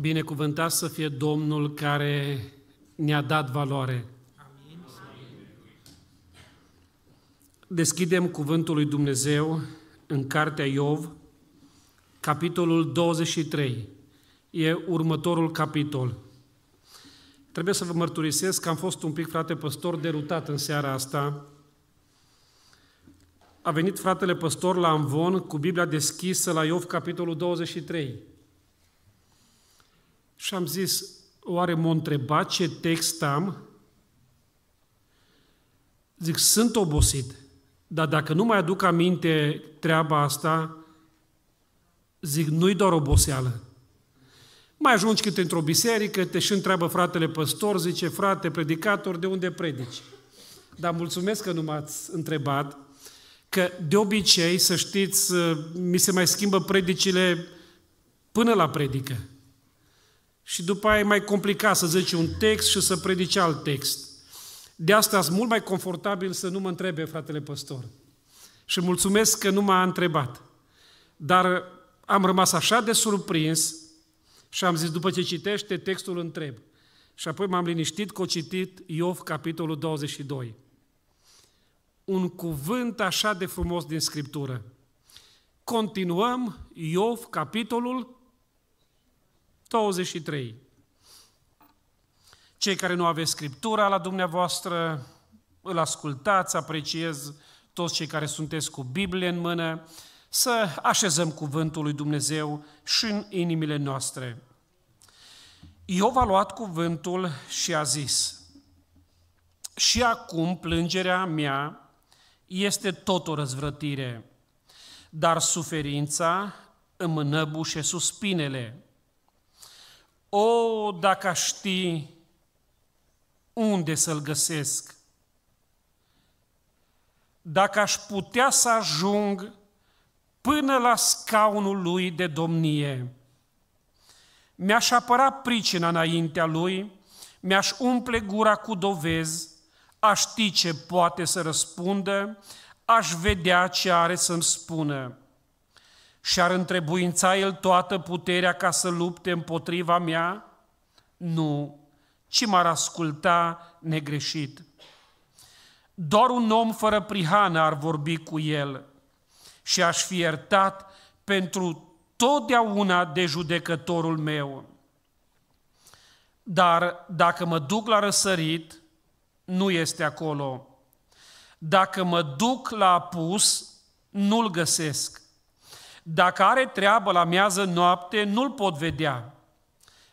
Binecuvântat să fie Domnul care ne-a dat valoare. Deschidem cuvântul lui Dumnezeu în Cartea Iov, capitolul 23. E următorul capitol. Trebuie să vă mărturisesc că am fost un pic, frate păstor, derutat în seara asta. A venit fratele păstor la Amvon cu Biblia deschisă la Iov, capitolul 23. Și am zis, oare m-a întrebat ce text am? Zic, sunt obosit, dar dacă nu mai aduc aminte treaba asta, zic, nu-i doar oboseală. Mai ajungi câte într-o biserică, te și întreabă fratele păstor, zice, frate, predicator, de unde predici? Dar mulțumesc că nu m-ați întrebat, că de obicei, să știți, mi se mai schimbă predicile până la predică și după aia e mai complicat să zici un text și să predici alt text. De asta sunt mult mai confortabil să nu mă întrebe fratele păstor. Și mulțumesc că nu m-a întrebat. Dar am rămas așa de surprins și am zis, după ce citește, textul întreb. Și apoi m-am liniștit că o citit Iov, capitolul 22. Un cuvânt așa de frumos din Scriptură. Continuăm Iov, capitolul 23. Cei care nu aveți Scriptura la dumneavoastră, îl ascultați, apreciez toți cei care sunteți cu Biblie în mână, să așezăm cuvântul lui Dumnezeu și în inimile noastre. Iov a luat cuvântul și a zis, Și acum plângerea mea este tot o răzvrătire, dar suferința îmi înăbușe suspinele. O, dacă aș ști unde să-l găsesc, dacă aș putea să ajung până la scaunul lui de domnie. Mi-aș apăra pricina înaintea lui, mi-aș umple gura cu dovezi, aș ști ce poate să răspundă, aș vedea ce are să-mi spună și-ar întrebuința el toată puterea ca să lupte împotriva mea? Nu, ci m-ar asculta negreșit. Doar un om fără prihană ar vorbi cu el și aș fi iertat pentru totdeauna de judecătorul meu. Dar dacă mă duc la răsărit, nu este acolo. Dacă mă duc la apus, nu-l găsesc. Dacă are treabă la miază noapte, nu-l pot vedea.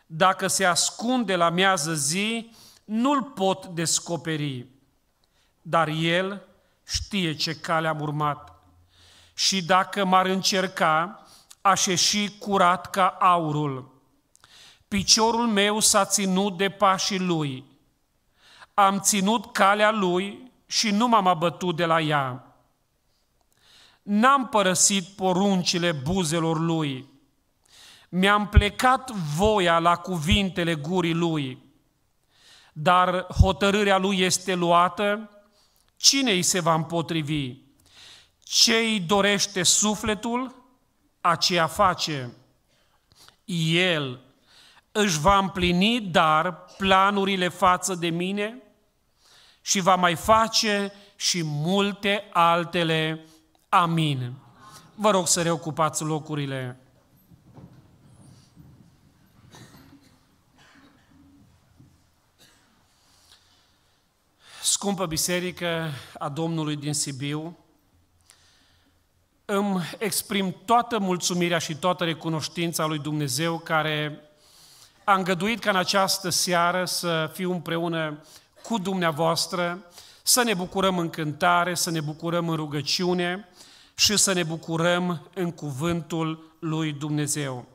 Dacă se ascunde la miază zi, nu-l pot descoperi. Dar el știe ce cale am urmat. Și dacă m-ar încerca, aș ieși curat ca aurul. Piciorul meu s-a ținut de pașii lui. Am ținut calea lui și nu m-am abătut de la ea n-am părăsit poruncile buzelor lui. Mi-am plecat voia la cuvintele gurii lui. Dar hotărârea lui este luată, cine îi se va împotrivi? Ce îi dorește sufletul, aceea face. El își va împlini dar planurile față de mine și va mai face și multe altele Amin. Vă rog să reocupați locurile. Scumpă biserică a Domnului din Sibiu, îmi exprim toată mulțumirea și toată recunoștința lui Dumnezeu care a îngăduit ca în această seară să fiu împreună cu dumneavoastră, să ne bucurăm în cântare, să ne bucurăm în rugăciune, și să ne bucurăm în cuvântul lui Dumnezeu.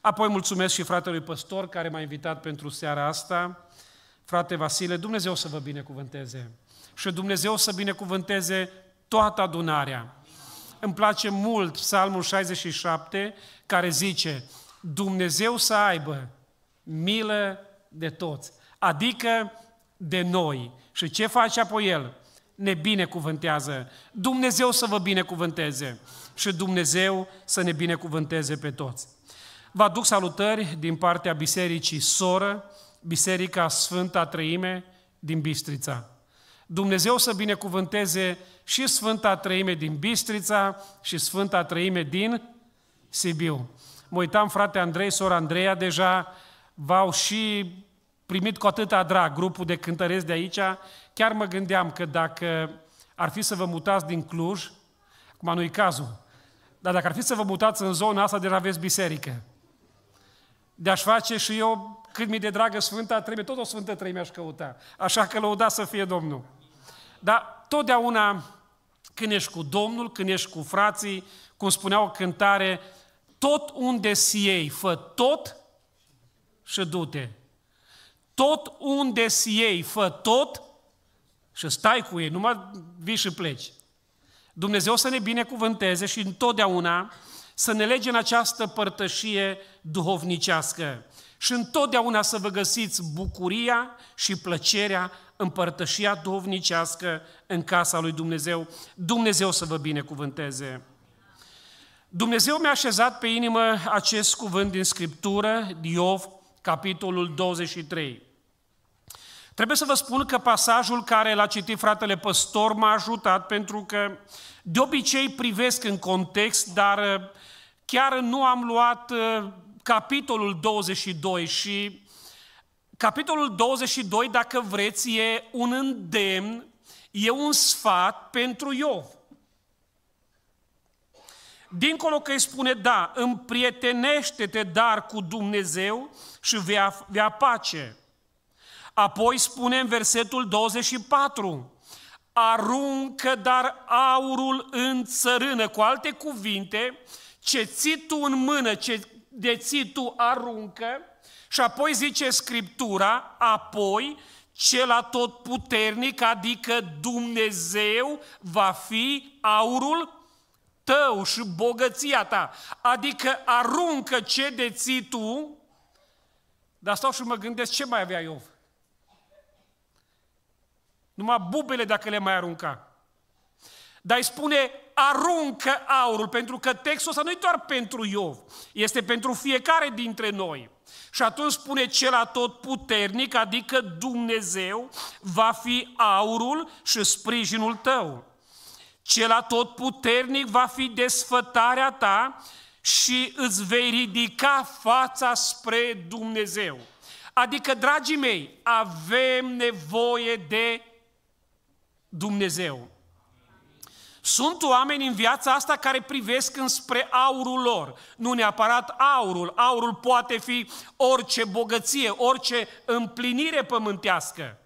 Apoi mulțumesc și fratelui păstor care m-a invitat pentru seara asta. Frate Vasile, Dumnezeu să vă binecuvânteze și Dumnezeu să binecuvânteze toată adunarea. Îmi place mult Psalmul 67 care zice Dumnezeu să aibă milă de toți, adică de noi. Și ce face apoi El? ne binecuvântează. Dumnezeu să vă binecuvânteze și Dumnezeu să ne binecuvânteze pe toți. Vă aduc salutări din partea Bisericii Soră, Biserica Sfânta Trăime din Bistrița. Dumnezeu să binecuvânteze și Sfânta Trăime din Bistrița și Sfânta Trăime din Sibiu. Mă uitam, frate Andrei, sora Andreea, deja v-au și primit cu atâta drag grupul de cântăreți de aici Chiar mă gândeam că dacă ar fi să vă mutați din Cluj, acum nu-i cazul, dar dacă ar fi să vă mutați în zona asta, deja aveți biserică. De-aș face și eu cât mi de dragă Sfânta Treime, tot o Sfântă Treime aș căuta. Așa că lăuda să fie Domnul. Dar totdeauna când ești cu Domnul, când ești cu frații, cum spunea o cântare, tot unde si ei, fă tot și du-te. Tot unde si ei, fă tot și stai cu ei, numai vii și pleci. Dumnezeu să ne binecuvânteze și întotdeauna să ne lege în această părtășie duhovnicească și întotdeauna să vă găsiți bucuria și plăcerea în părtășia duhovnicească în casa lui Dumnezeu. Dumnezeu să vă binecuvânteze! Dumnezeu mi-a așezat pe inimă acest cuvânt din Scriptură, Iov, capitolul 23. Trebuie să vă spun că pasajul care l-a citit fratele păstor m-a ajutat pentru că de obicei privesc în context, dar uh, chiar nu am luat uh, capitolul 22 și capitolul 22, dacă vreți, e un îndemn, e un sfat pentru Iov. Dincolo că îi spune, da, împrietenește-te dar cu Dumnezeu și vei, vei pace. Apoi spune în versetul 24, aruncă dar aurul în țărână. Cu alte cuvinte, ce ții tu în mână, ce deții tu aruncă, și apoi zice Scriptura, apoi cel puternic, adică Dumnezeu, va fi aurul tău și bogăția ta. Adică aruncă ce deții tu, dar stau și mă gândesc ce mai avea Iov. Numai bubele dacă le mai arunca. Dar îi spune, aruncă aurul, pentru că textul ăsta nu e doar pentru Iov, este pentru fiecare dintre noi. Și atunci spune cel puternic, adică Dumnezeu, va fi aurul și sprijinul tău. Cel puternic va fi desfătarea ta și îți vei ridica fața spre Dumnezeu. Adică, dragii mei, avem nevoie de Dumnezeu. Sunt oameni în viața asta care privesc înspre aurul lor, nu neapărat aurul. Aurul poate fi orice bogăție, orice împlinire pământească.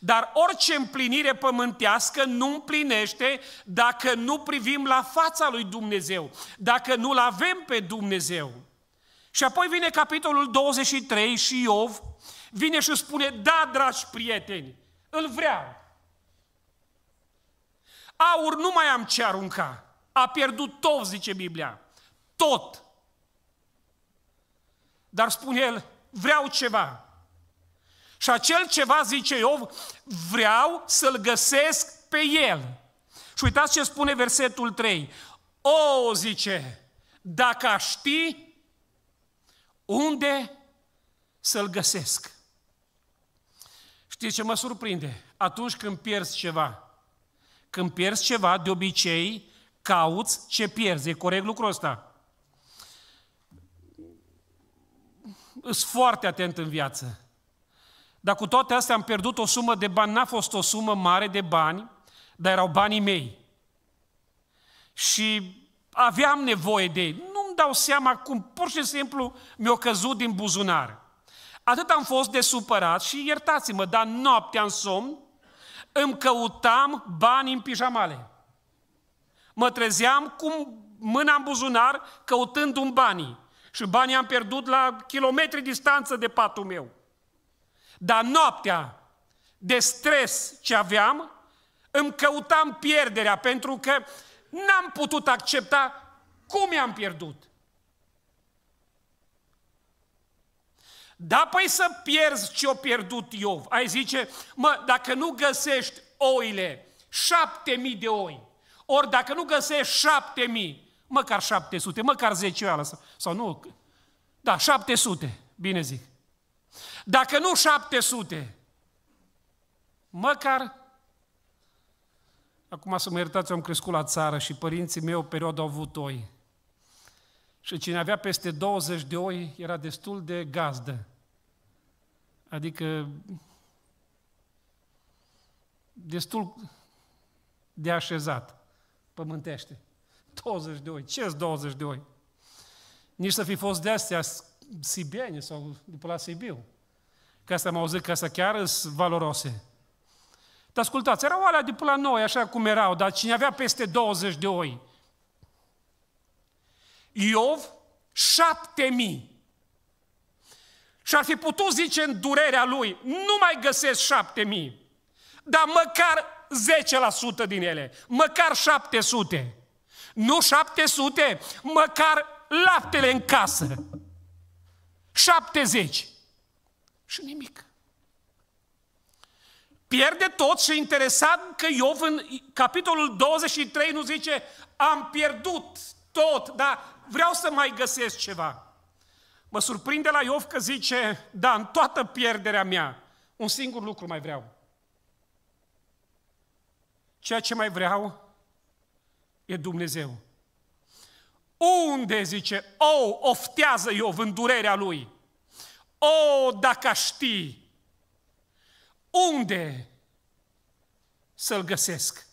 Dar orice împlinire pământească nu împlinește dacă nu privim la fața lui Dumnezeu, dacă nu-L avem pe Dumnezeu. Și apoi vine capitolul 23 și Iov vine și spune, da, dragi prieteni, îl vreau, Aur nu mai am ce arunca. A pierdut tot, zice Biblia. Tot. Dar spune el, vreau ceva. Și acel ceva, zice Iov, vreau să-l găsesc pe el. Și uitați ce spune versetul 3. O, zice, dacă aș ști unde să-l găsesc. Știți ce mă surprinde? Atunci când pierzi ceva, când pierzi ceva, de obicei, cauți ce pierzi. E corect lucrul ăsta? Îs foarte atent în viață. Dar cu toate astea am pierdut o sumă de bani. N-a fost o sumă mare de bani, dar erau banii mei. Și aveam nevoie de ei. Nu-mi dau seama cum, pur și simplu, mi o căzut din buzunar. Atât am fost de supărat și iertați-mă, dar noaptea în somn îmi căutam bani în pijamale. Mă trezeam cu mâna în buzunar căutând un banii. Și banii am pierdut la kilometri distanță de patul meu. Dar noaptea de stres ce aveam, îmi căutam pierderea pentru că n-am putut accepta cum i-am pierdut. Da, păi să pierzi ce-o pierdut Iov. Ai zice, mă, dacă nu găsești oile, șapte mii de oi, ori dacă nu găsești șapte mii, măcar șapte sute, măcar zecioală, sau, sau nu, da, șapte sute, bine zic. Dacă nu șapte sute, măcar Acum să mă iertați, eu am crescut la țară și părinții mei o perioadă au avut oi. Și cine avea peste 20 de oi era destul de gazdă. Adică destul de așezat pământește. 20 de oi. ce 20 de oi? Nici să fi fost de-astea sibieni sau după la Sibiu. Că asta am auzit că asta chiar sunt valoroase. Dar ascultați, erau alea de până la noi, așa cum erau, dar cine avea peste 20 de oi? Iov, șapte mii. Și ar fi putut zice în durerea lui, nu mai găsesc șapte mii, dar măcar 10% din ele, măcar 700. Nu 700, măcar laptele în casă. 70. Și nimic. Pierde tot și interesant că Iov în capitolul 23 nu zice am pierdut tot, dar vreau să mai găsesc ceva. Mă surprinde la Iov că zice, da, în toată pierderea mea, un singur lucru mai vreau. Ceea ce mai vreau e Dumnezeu. Unde, zice, o, oh, oftează Iov în durerea lui. O, oh, dacă ști, unde să-l găsesc?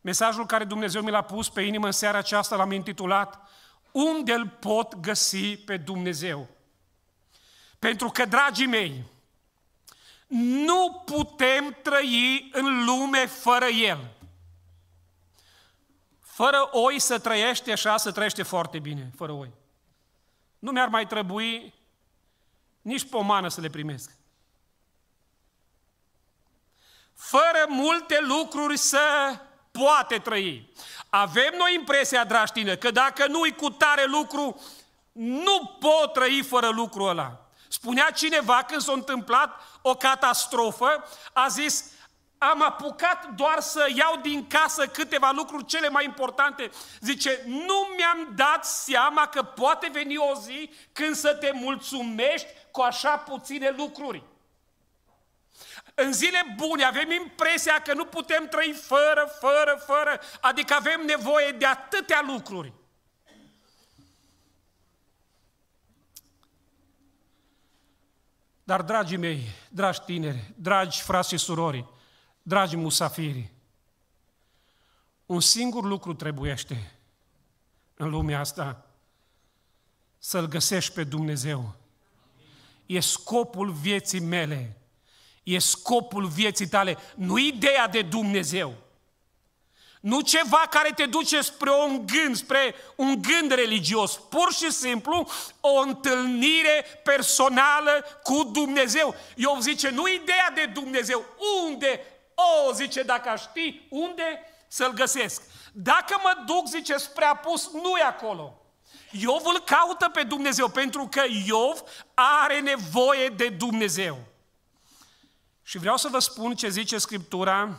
Mesajul care Dumnezeu mi l-a pus pe inimă în seara aceasta l-am intitulat unde îl pot găsi pe Dumnezeu. Pentru că, dragii mei, nu putem trăi în lume fără El. Fără oi să trăiește așa, să trăiește foarte bine, fără oi. Nu mi-ar mai trebui nici pomană să le primesc. Fără multe lucruri să poate trăi. Avem noi impresia, dragi tine, că dacă nu-i cu tare lucru, nu pot trăi fără lucrul ăla. Spunea cineva când s-a întâmplat o catastrofă, a zis, am apucat doar să iau din casă câteva lucruri cele mai importante. Zice, nu mi-am dat seama că poate veni o zi când să te mulțumești cu așa puține lucruri. În zile bune avem impresia că nu putem trăi fără, fără, fără, adică avem nevoie de atâtea lucruri. Dar, dragii mei, dragi tineri, dragi frați și surori, dragi musafiri, un singur lucru trebuiește în lumea asta, să-L găsești pe Dumnezeu. E scopul vieții mele e scopul vieții tale, nu ideea de Dumnezeu. Nu ceva care te duce spre un gând, spre un gând religios, pur și simplu o întâlnire personală cu Dumnezeu. Eu zice, nu ideea de Dumnezeu, unde? O, zice, dacă aș ști unde, să-L găsesc. Dacă mă duc, zice, spre apus, nu e acolo. Iov îl caută pe Dumnezeu, pentru că Iov are nevoie de Dumnezeu. Și vreau să vă spun ce zice Scriptura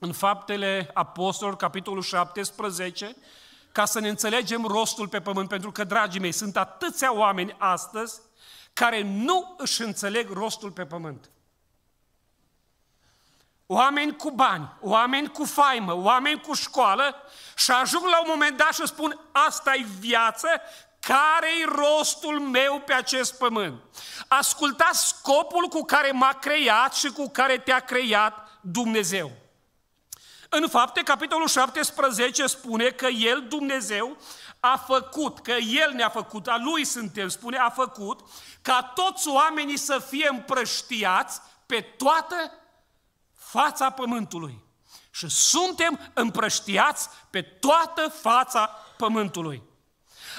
în Faptele Apostolilor, capitolul 17, ca să ne înțelegem rostul pe pământ, pentru că, dragii mei, sunt atâția oameni astăzi care nu își înțeleg rostul pe pământ. Oameni cu bani, oameni cu faimă, oameni cu școală și ajung la un moment dat și spun asta e viață, care-i rostul meu pe acest pământ? Asculta scopul cu care m-a creat și cu care te-a creat Dumnezeu. În fapte, capitolul 17 spune că El, Dumnezeu, a făcut, că El ne-a făcut, a Lui suntem, spune, a făcut, ca toți oamenii să fie împrăștiați pe toată fața pământului. Și suntem împrăștiați pe toată fața pământului.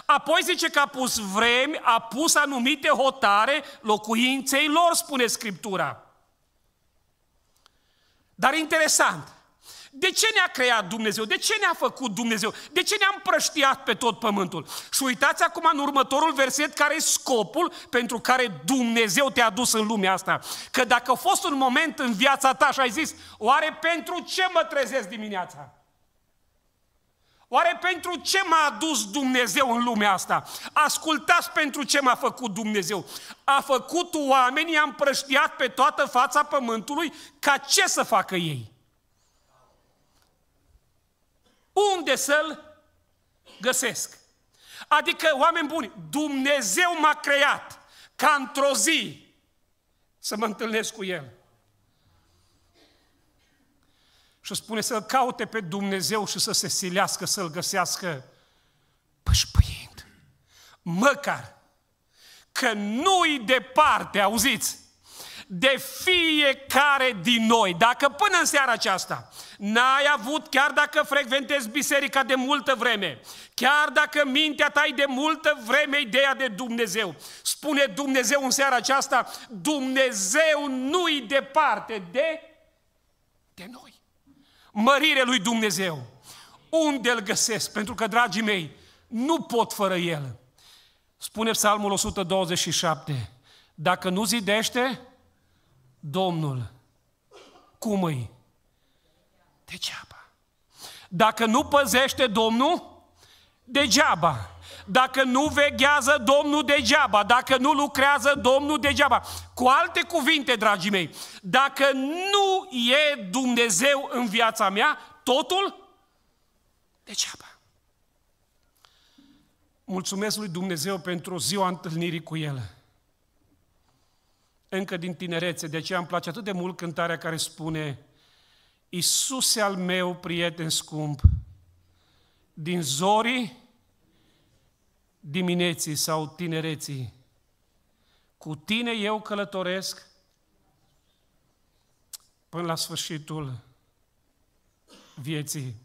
Apoi zice că a pus vremi, a pus anumite hotare locuinței lor, spune Scriptura. Dar interesant, de ce ne-a creat Dumnezeu? De ce ne-a făcut Dumnezeu? De ce ne-a împrăștiat pe tot pământul? Și uitați acum în următorul verset care e scopul pentru care Dumnezeu te-a dus în lumea asta. Că dacă a fost un moment în viața ta și ai zis, oare pentru ce mă trezesc dimineața? Oare pentru ce m-a adus Dumnezeu în lumea asta? Ascultați pentru ce m-a făcut Dumnezeu. A făcut oamenii, am prăștiat pe toată fața pământului, ca ce să facă ei? Unde să-l găsesc? Adică, oameni buni, Dumnezeu m-a creat ca într-o zi să mă întâlnesc cu El. și spune să-L caute pe Dumnezeu și să se silească, să-L găsească pășpâind. Măcar că nu-i departe, auziți, de fiecare din noi. Dacă până în seara aceasta n-ai avut, chiar dacă frecventezi biserica de multă vreme, chiar dacă mintea ta e de multă vreme ideea de Dumnezeu, spune Dumnezeu în seara aceasta, Dumnezeu nu-i departe de, de noi mărire lui Dumnezeu. Unde îl găsesc? Pentru că, dragii mei, nu pot fără el. Spune Psalmul 127, dacă nu zidește, Domnul, cum îi? Degeaba. Dacă nu păzește Domnul, degeaba. Dacă nu veghează Domnul degeaba, dacă nu lucrează Domnul degeaba. Cu alte cuvinte, dragii mei, dacă nu e Dumnezeu în viața mea, totul degeaba. Mulțumesc lui Dumnezeu pentru ziua întâlnirii cu El. Încă din tinerețe, de aceea îmi place atât de mult cântarea care spune Iisuse al meu, prieten scump, din zorii dimineții sau tinereții. Cu tine eu călătoresc până la sfârșitul vieții.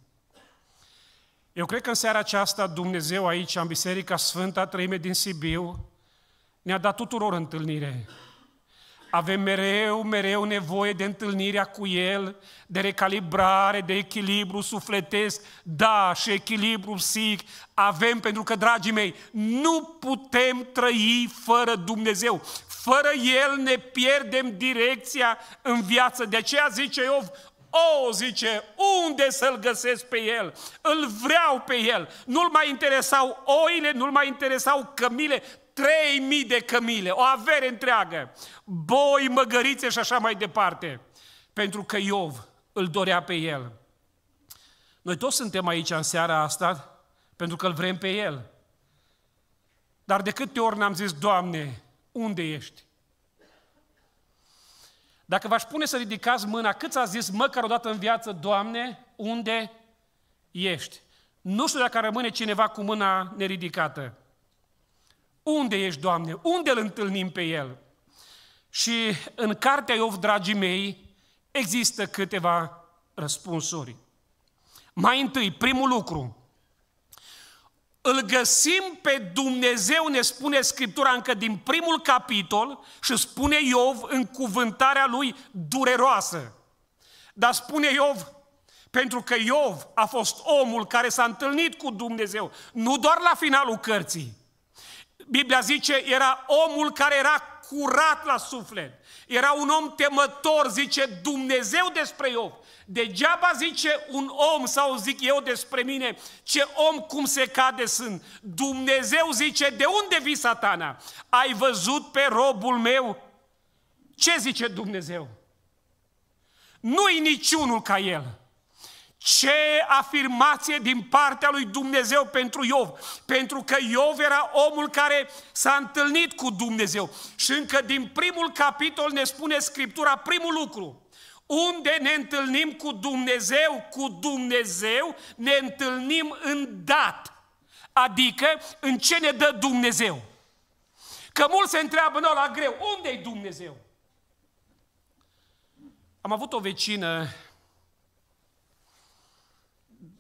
Eu cred că în seara aceasta Dumnezeu aici, în Biserica Sfânta Trăime din Sibiu, ne-a dat tuturor întâlnire. Avem mereu, mereu nevoie de întâlnirea cu El, de recalibrare, de echilibru sufletesc, da, și echilibru psihic. Avem, pentru că, dragii mei, nu putem trăi fără Dumnezeu. Fără El ne pierdem direcția în viață. De aceea zice Iov, o, zice, unde să-l găsesc pe el? Îl vreau pe el. Nu-l mai interesau oile, nu-l mai interesau cămile, 3000 de cămile, o avere întreagă, boi, măgărițe și așa mai departe. Pentru că Iov îl dorea pe el. Noi toți suntem aici în seara asta pentru că îl vrem pe el. Dar de câte ori n-am zis, Doamne, unde ești? Dacă v-aș pune să ridicați mâna, cât a zis măcar o dată în viață, Doamne, unde ești? Nu știu dacă rămâne cineva cu mâna neridicată. Unde ești, Doamne? Unde îl întâlnim pe El? Și în cartea Iov, dragii mei, există câteva răspunsuri. Mai întâi, primul lucru, îl găsim pe Dumnezeu, ne spune Scriptura încă din primul capitol și spune Iov în cuvântarea lui dureroasă. Dar spune Iov, pentru că Iov a fost omul care s-a întâlnit cu Dumnezeu, nu doar la finalul cărții, Biblia zice, era omul care era curat la suflet. Era un om temător, zice Dumnezeu despre Iov. Degeaba zice un om, sau zic eu despre mine, ce om cum se cade sunt. Dumnezeu zice, de unde vii satana? Ai văzut pe robul meu? Ce zice Dumnezeu? Nu-i niciunul ca el. Ce afirmație din partea lui Dumnezeu pentru Iov! Pentru că Iov era omul care s-a întâlnit cu Dumnezeu. Și încă din primul capitol ne spune Scriptura primul lucru. Unde ne întâlnim cu Dumnezeu, cu Dumnezeu ne întâlnim în dat. Adică în ce ne dă Dumnezeu. Că mulți se întreabă, noi la greu, unde e Dumnezeu? Am avut o vecină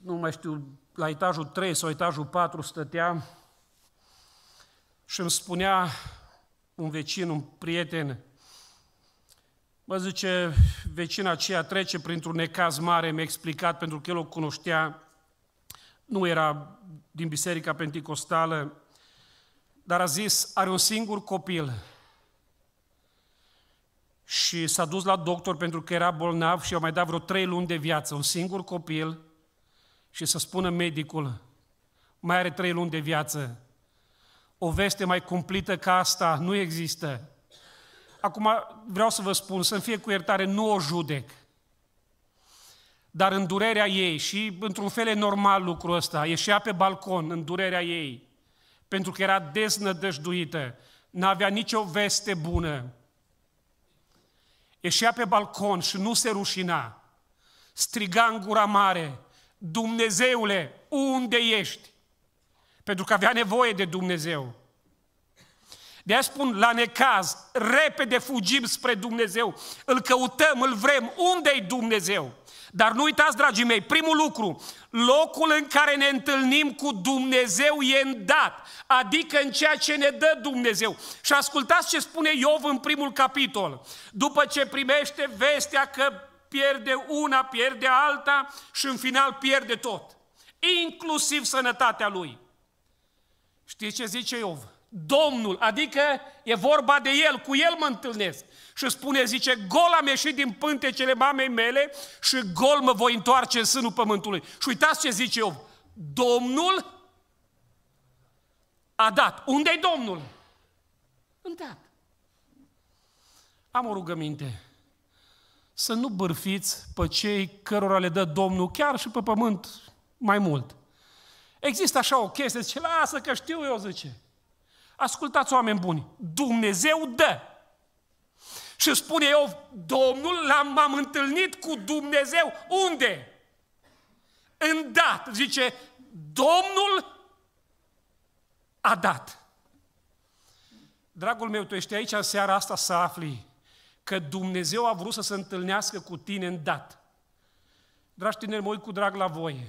nu mai știu, la etajul 3 sau etajul 4 stătea și îmi spunea un vecin, un prieten, mă zice, vecina aceea trece printr-un necaz mare, mi-a explicat, pentru că el o cunoștea, nu era din Biserica Pentecostală, dar a zis, are un singur copil. Și s-a dus la doctor pentru că era bolnav și i-a mai dat vreo trei luni de viață, un singur copil, și să spună medicul, mai are trei luni de viață. O veste mai cumplită ca asta nu există. Acum vreau să vă spun, să-mi fie cu iertare, nu o judec. Dar în durerea ei, și într-un fel e normal lucrul ăsta, ieșea pe balcon în durerea ei, pentru că era deznădăjduită, n-avea nicio veste bună. Ieșea pe balcon și nu se rușina. Striga în gura mare, Dumnezeule, unde ești? Pentru că avea nevoie de Dumnezeu. De aia spun, la necaz, repede fugim spre Dumnezeu, îl căutăm, îl vrem, unde-i Dumnezeu? Dar nu uitați, dragii mei, primul lucru, locul în care ne întâlnim cu Dumnezeu e în dat, adică în ceea ce ne dă Dumnezeu. Și ascultați ce spune Iov în primul capitol. După ce primește vestea că pierde una, pierde alta și în final pierde tot. Inclusiv sănătatea lui. Știți ce zice Iov? Domnul, adică e vorba de el, cu el mă întâlnesc. Și spune, zice, gol am ieșit din pântecele mamei mele și gol mă voi întoarce în sânul pământului. Și uitați ce zice Iov, Domnul a dat. Unde-i Domnul? În dat. Am o rugăminte să nu bârfiți pe cei cărora le dă Domnul chiar și pe pământ mai mult. Există așa o chestie, zice, lasă că știu eu, zice. Ascultați oameni buni, Dumnezeu dă. Și spune eu, Domnul, l-am, m-am întâlnit cu Dumnezeu. Unde? În dat, zice, Domnul a dat. Dragul meu, tu ești aici în seara asta să afli că Dumnezeu a vrut să se întâlnească cu tine în dat. Dragi tineri, mă cu drag la voi.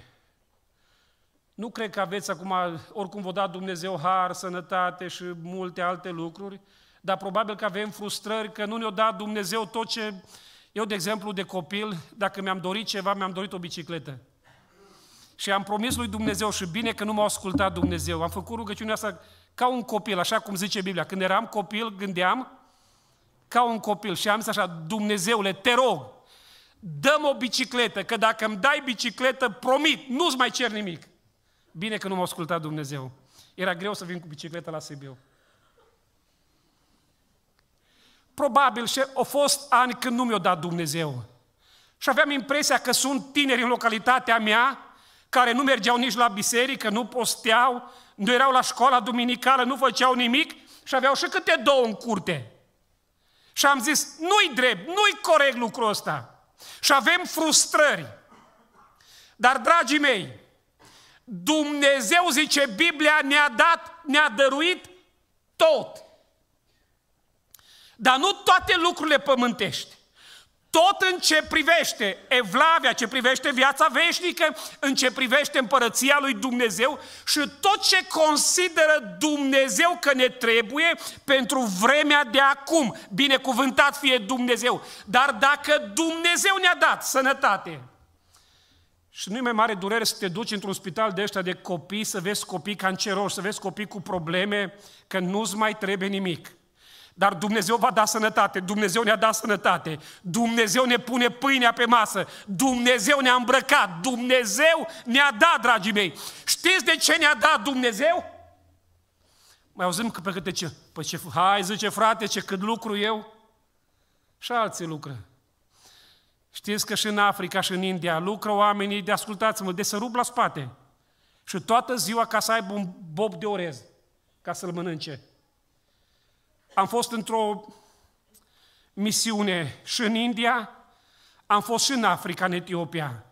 Nu cred că aveți acum, oricum vă da Dumnezeu har, sănătate și multe alte lucruri, dar probabil că avem frustrări că nu ne-o dat Dumnezeu tot ce... Eu, de exemplu, de copil, dacă mi-am dorit ceva, mi-am dorit o bicicletă. Și am promis lui Dumnezeu și bine că nu m-a ascultat Dumnezeu. Am făcut rugăciunea asta ca un copil, așa cum zice Biblia. Când eram copil, gândeam ca un copil și am zis așa, Dumnezeule, te rog, dăm o bicicletă, că dacă îmi dai bicicletă, promit, nu-ți mai cer nimic. Bine că nu m-a ascultat Dumnezeu. Era greu să vin cu bicicleta la Sibiu. Probabil și au fost ani când nu mi-o dat Dumnezeu. Și aveam impresia că sunt tineri în localitatea mea care nu mergeau nici la biserică, nu posteau, nu erau la școala duminicală, nu făceau nimic și aveau și câte două în curte. Și am zis, nu-i drept, nu-i corect lucrul ăsta. Și avem frustrări. Dar, dragii mei, Dumnezeu, zice Biblia, ne-a dat, ne-a dăruit tot. Dar nu toate lucrurile pământești tot în ce privește evlavia, ce privește viața veșnică, în ce privește împărăția lui Dumnezeu și tot ce consideră Dumnezeu că ne trebuie pentru vremea de acum. Binecuvântat fie Dumnezeu! Dar dacă Dumnezeu ne-a dat sănătate, și nu-i mai mare durere să te duci într-un spital de ăștia de copii, să vezi copii canceroși, să vezi copii cu probleme, că nu-ți mai trebuie nimic. Dar Dumnezeu va da sănătate, Dumnezeu ne-a dat sănătate, Dumnezeu ne pune pâinea pe masă, Dumnezeu ne-a îmbrăcat, Dumnezeu ne-a dat, dragii mei. Știți de ce ne-a dat Dumnezeu? Mai auzim că pe câte ce, Păi ce, hai zice frate, ce cât lucru eu, și alții lucră. Știți că și în Africa și în India lucră oamenii, de ascultați-mă, de să rup la spate. Și toată ziua ca să aibă un bob de orez, ca să-l mănânce. Am fost într-o misiune și în India, am fost și în Africa, în Etiopia.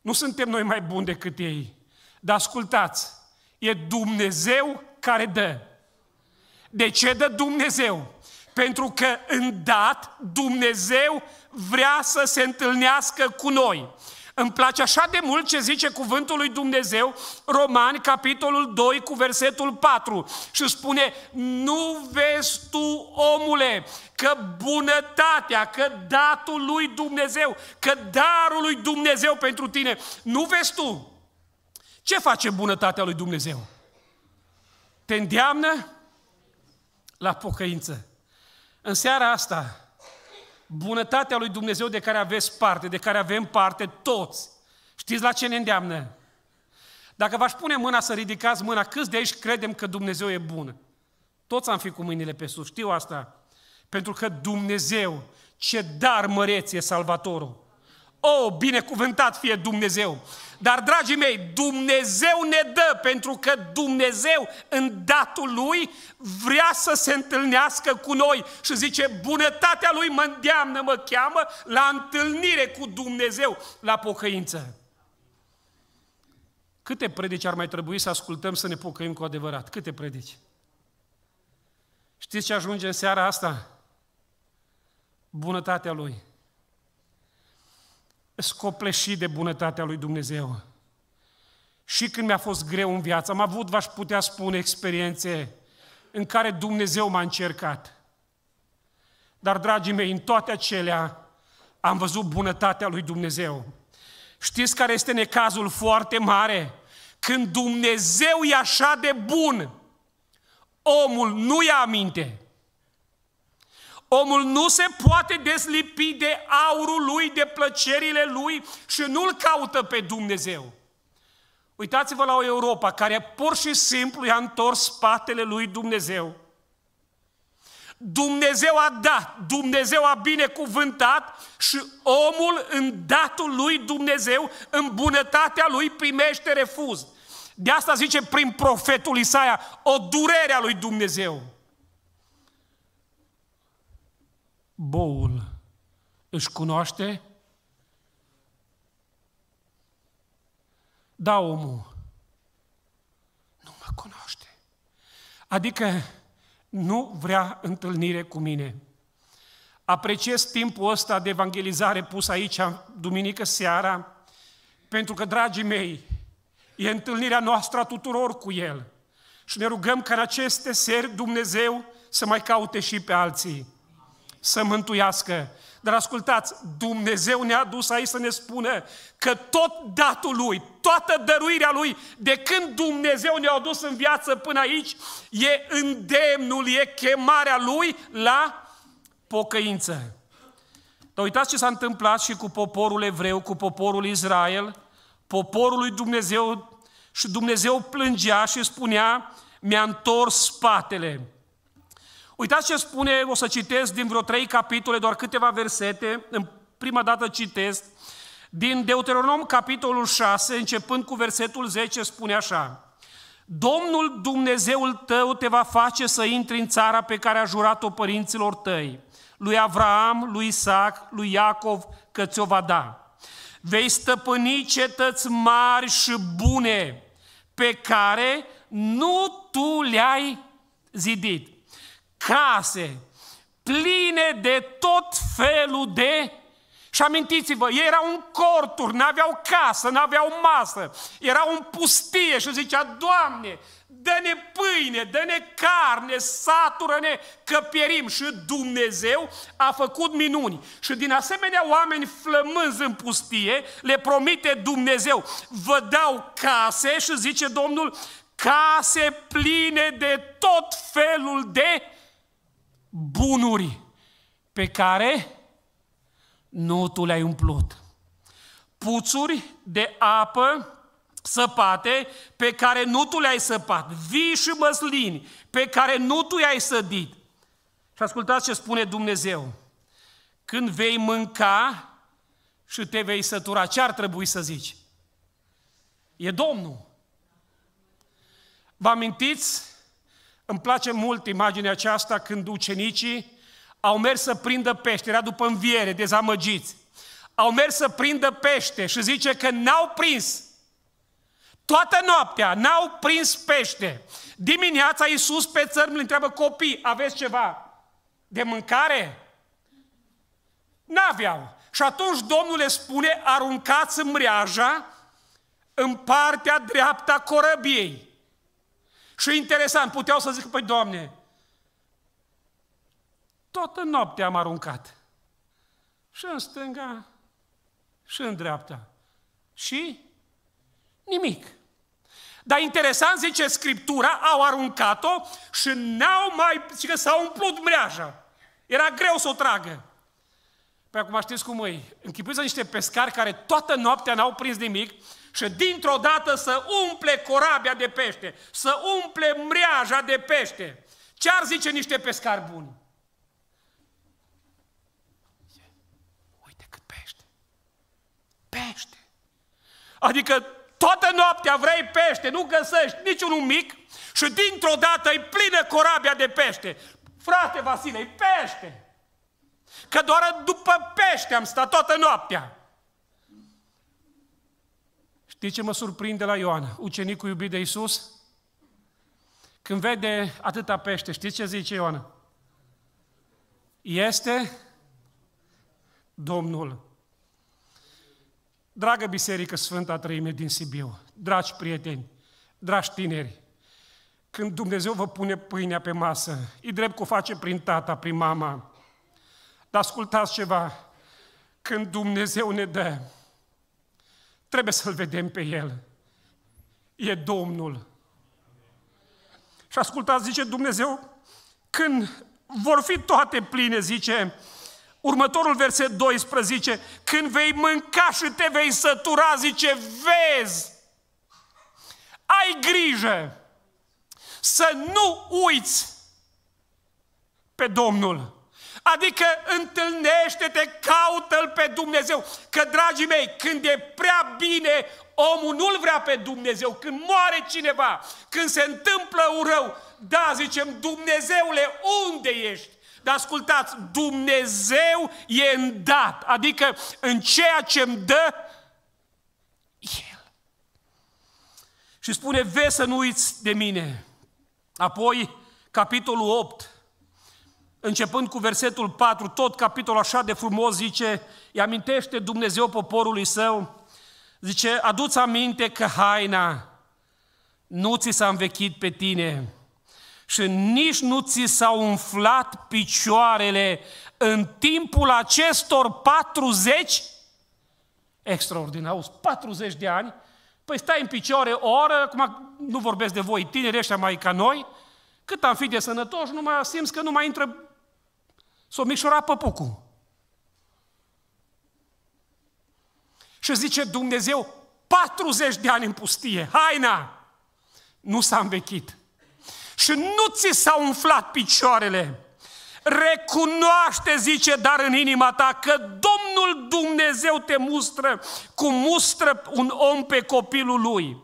Nu suntem noi mai buni decât ei, dar ascultați, e Dumnezeu care dă. De ce dă Dumnezeu? Pentru că în dat Dumnezeu vrea să se întâlnească cu noi. Îmi place așa de mult ce zice cuvântul lui Dumnezeu, Romani, capitolul 2, cu versetul 4. Și spune, nu vezi tu, omule, că bunătatea, că datul lui Dumnezeu, că darul lui Dumnezeu pentru tine, nu vezi tu. Ce face bunătatea lui Dumnezeu? Te îndeamnă la pocăință. În seara asta, bunătatea lui Dumnezeu de care aveți parte, de care avem parte toți, știți la ce ne îndeamnă? Dacă v-aș pune mâna să ridicați mâna, câți de aici credem că Dumnezeu e bun? Toți am fi cu mâinile pe sus, știu asta. Pentru că Dumnezeu, ce dar e Salvatorul! O, oh, binecuvântat fie Dumnezeu! Dar, dragii mei, Dumnezeu ne dă, pentru că Dumnezeu, în datul Lui, vrea să se întâlnească cu noi și zice, bunătatea Lui mă îndeamnă, mă cheamă la întâlnire cu Dumnezeu, la pocăință. Câte predici ar mai trebui să ascultăm să ne pocăim cu adevărat? Câte predici? Știți ce ajunge în seara asta? Bunătatea Lui scopleșit de bunătatea lui Dumnezeu. Și când mi-a fost greu în viață, am avut, v-aș putea spune, experiențe în care Dumnezeu m-a încercat. Dar, dragii mei, în toate acelea am văzut bunătatea lui Dumnezeu. Știți care este necazul foarte mare? Când Dumnezeu e așa de bun, omul nu ia aminte. Omul nu se poate deslipi de aurul lui, de plăcerile lui și nu-L caută pe Dumnezeu. Uitați-vă la o Europa care pur și simplu i-a întors spatele lui Dumnezeu. Dumnezeu a dat, Dumnezeu a binecuvântat și omul în datul lui Dumnezeu, în bunătatea lui, primește refuz. De asta zice prin profetul Isaia, o durere a lui Dumnezeu. boul își cunoaște? Da, omul, nu mă cunoaște. Adică nu vrea întâlnire cu mine. Apreciez timpul ăsta de evangelizare pus aici, duminică seara, pentru că, dragii mei, e întâlnirea noastră a tuturor cu El. Și ne rugăm ca în aceste seri Dumnezeu să mai caute și pe alții să mântuiască. Dar ascultați, Dumnezeu ne-a dus aici să ne spună că tot datul Lui, toată dăruirea Lui, de când Dumnezeu ne-a dus în viață până aici, e îndemnul, e chemarea Lui la pocăință. Dar uitați ce s-a întâmplat și cu poporul evreu, cu poporul Israel, poporul lui Dumnezeu și Dumnezeu plângea și spunea, mi-a întors spatele. Uitați ce spune, o să citesc din vreo trei capitole, doar câteva versete. În prima dată citesc din Deuteronom, capitolul 6, începând cu versetul 10, spune așa. Domnul Dumnezeul tău te va face să intri în țara pe care a jurat-o părinților tăi, lui Avraam, lui Isaac, lui Iacov, că ți-o va da. Vei stăpâni cetăți mari și bune, pe care nu tu le-ai zidit case pline de tot felul de... Și amintiți-vă, ei erau în corturi, n-aveau casă, n-aveau masă, erau în pustie și zicea, Doamne, dă-ne pâine, dă-ne carne, satură-ne că pierim. Și Dumnezeu a făcut minuni. Și din asemenea oameni flămânzi în pustie, le promite Dumnezeu, vă dau case și zice Domnul, case pline de tot felul de bunuri pe care nu tu le-ai umplut. Puțuri de apă săpate pe care nu tu le-ai săpat, vii și măslini pe care nu tu i-ai sădit. Și ascultați ce spune Dumnezeu. Când vei mânca și te vei sătura, ce ar trebui să zici? E Domnul. Vă amintiți îmi place mult imaginea aceasta când ucenicii au mers să prindă pește, era după înviere, dezamăgiți. Au mers să prindă pește și zice că n-au prins. Toată noaptea n-au prins pește. Dimineața Iisus pe țărm îl întreabă copii, aveți ceva de mâncare? N-aveau. Și atunci Domnul le spune, aruncați mreaja în partea dreapta corăbiei. Și interesant, puteau să zic, păi Doamne, toată noaptea am aruncat. Și în stânga, și în dreapta. Și nimic. Dar interesant zice Scriptura, au aruncat-o și n-au mai, zice că s-au umplut mreaja. Era greu să o tragă. Păi acum știți cum e. Închipuiți niște pescari care toată noaptea n-au prins nimic și dintr-o dată să umple corabia de pește, să umple mreaja de pește. Ce ar zice niște pescari buni? Uite cât pește! Pește! Adică toată noaptea vrei pește, nu găsești niciunul mic și dintr-o dată e plină corabia de pește. Frate Vasile, pește! Că doar după pește am stat toată noaptea. Știți ce mă surprinde la Ioan, ucenicul iubit de Isus? Când vede atâta pește, Știți ce zice Ioan? Este Domnul. Dragă Biserică Sfânta Trăime din Sibiu, dragi prieteni, dragi tineri, când Dumnezeu vă pune pâinea pe masă, e drept că o face prin tata, prin mama. Dar ascultați ceva, când Dumnezeu ne dă, Trebuie să-L vedem pe El. E Domnul. Și ascultați, zice Dumnezeu, când vor fi toate pline, zice, următorul verset 12, când vei mânca și te vei sătura, zice, vezi, ai grijă să nu uiți pe Domnul. Adică întâlnește-te, caută-L pe Dumnezeu. Că, dragii mei, când e prea bine, omul nu-L vrea pe Dumnezeu. Când moare cineva, când se întâmplă un rău, da, zicem, Dumnezeule, unde ești? Dar ascultați, Dumnezeu e în dat, adică în ceea ce îmi dă El. Și spune, vezi să nu uiți de mine. Apoi, capitolul 8, începând cu versetul 4, tot capitolul așa de frumos zice, îi amintește Dumnezeu poporului său, zice, aduți aminte că haina nu ți s-a învechit pe tine și nici nu ți s-au umflat picioarele în timpul acestor 40, extraordinar, 40 de ani, păi stai în picioare o oră, acum nu vorbesc de voi tineri ăștia mai ca noi, cât am fi de sănătoși, mai simți că nu mai intră s a micșorat păpucul. Și zice Dumnezeu, 40 de ani în pustie, haina! Nu s-a învechit. Și nu ți s-au umflat picioarele. Recunoaște, zice, dar în inima ta că Domnul Dumnezeu te mustră cum mustră un om pe copilul lui.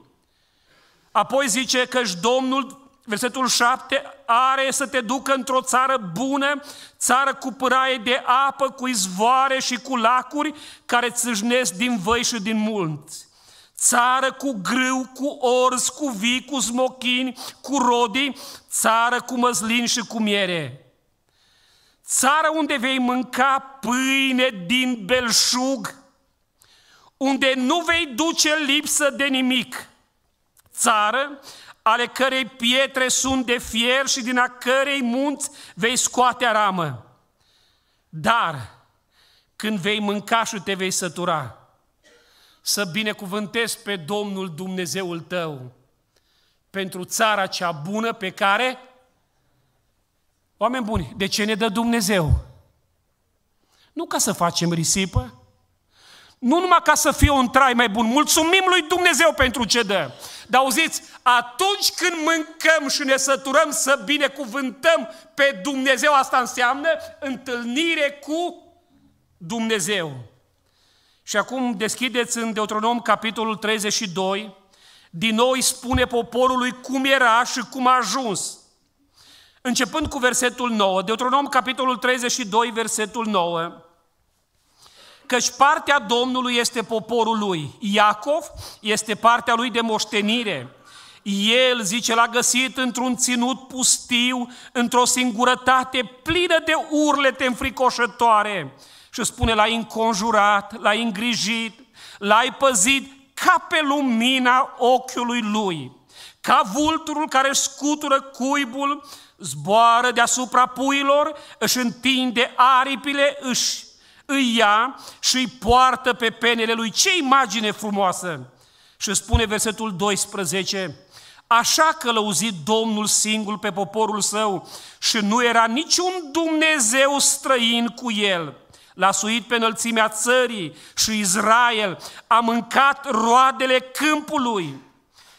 Apoi zice că și Domnul Versetul 7, are să te ducă într-o țară bună, țară cu pâraie de apă, cu izvoare și cu lacuri care țâșnesc din văi și din munți. Țară cu grâu, cu orz, cu vii, cu smochini, cu rodii, țară cu măslin și cu miere. Țară unde vei mânca pâine din belșug, unde nu vei duce lipsă de nimic. Țară ale cărei pietre sunt de fier și din a cărei munți vei scoate aramă. Dar când vei mânca și te vei sătura, să binecuvântezi pe Domnul Dumnezeul tău pentru țara cea bună pe care... Oameni buni, de ce ne dă Dumnezeu? Nu ca să facem risipă, nu numai ca să fie un trai mai bun, mulțumim lui Dumnezeu pentru ce dă. Dar auziți, atunci când mâncăm și ne săturăm să binecuvântăm pe Dumnezeu, asta înseamnă întâlnire cu Dumnezeu. Și acum deschideți în Deuteronom capitolul 32, din nou îi spune poporului cum era și cum a ajuns. Începând cu versetul 9, Deuteronom capitolul 32, versetul 9, căci partea Domnului este poporul lui. Iacov este partea lui de moștenire. El, zice, l-a găsit într-un ținut pustiu, într-o singurătate plină de urlete înfricoșătoare. Și spune, l-ai înconjurat, l-ai îngrijit, l-ai păzit ca pe lumina ochiului lui. Ca vulturul care scutură cuibul, zboară deasupra puilor, își întinde aripile, își îi ia și îi poartă pe penele lui. Ce imagine frumoasă! Și spune versetul 12, Așa călăuzit Domnul singur pe poporul său și nu era niciun Dumnezeu străin cu el. L-a suit pe înălțimea țării și Israel a mâncat roadele câmpului.